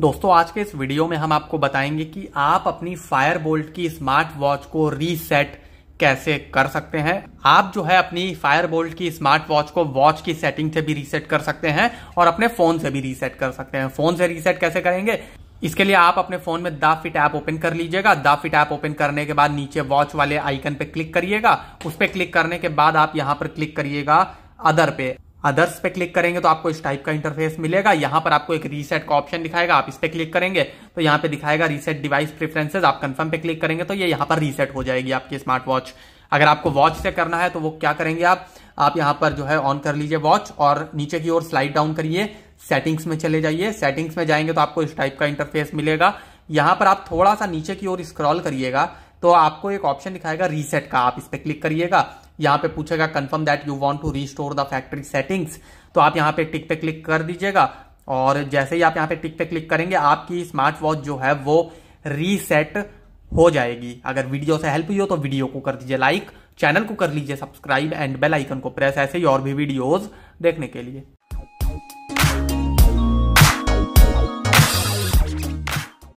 दोस्तों आज के इस वीडियो में हम आपको बताएंगे कि आप अपनी फायर बोल्ट की स्मार्ट वॉच को रीसेट कैसे कर सकते हैं आप जो है अपनी फायर बोल्ट की स्मार्ट वॉच को वॉच की सेटिंग से भी रीसेट कर सकते हैं और अपने फोन से भी रीसेट कर सकते हैं फोन से रीसेट कैसे करेंगे इसके लिए आप अपने फोन में दा फिट ऐप ओपन कर लीजिएगा दा फिट ऐप ओपन करने के बाद नीचे वॉच वाले आइकन पे क्लिक करिएगा उस पर क्लिक करने के बाद आप यहां पर क्लिक करिएगा अदर पे अदर्स पे क्लिक करेंगे तो आपको इस टाइप का इंटरफेस मिलेगा यहाँ पर आपको एक रीसेट का ऑप्शन दिखाएगा आप इस पे क्लिक करेंगे तो यहाँ पे दिखाएगा रीसेट डिवाइस प्रेफरेंसेज आप कंफर्म पे क्लिक करेंगे तो ये यहाँ पर रीसेट हो जाएगी आपकी स्मार्ट वॉच अगर आपको वॉच से करना है तो वो क्या करेंगे आप आप यहाँ पर जो है ऑन कर लीजिए वॉच और नीचे की ओर स्लाइड डाउन करिए सेटिंग्स में चले जाइए सेटिंग्स में जाएंगे तो आपको इस टाइप का इंटरफेस मिलेगा यहाँ पर आप थोड़ा सा नीचे की ओर स्क्रॉल करिएगा तो आपको एक ऑप्शन दिखाएगा रीसेट का आप इस पर क्लिक करिएगा यहाँ पे पूछेगा confirm that you want to restore the factory settings तो आप यहाँ पे टिक पे क्लिक कर दीजिएगा और जैसे ही आप यहाँ पे टिक पे क्लिक करेंगे आपकी स्मार्ट वॉच जो है वो रीसेट हो जाएगी अगर वीडियो से हेल्प हुई हो तो वीडियो को कर दीजिए लाइक चैनल को कर लीजिए सब्सक्राइब एंड बेल आइकन को प्रेस ऐसे ही और भी वीडियोस देखने के लिए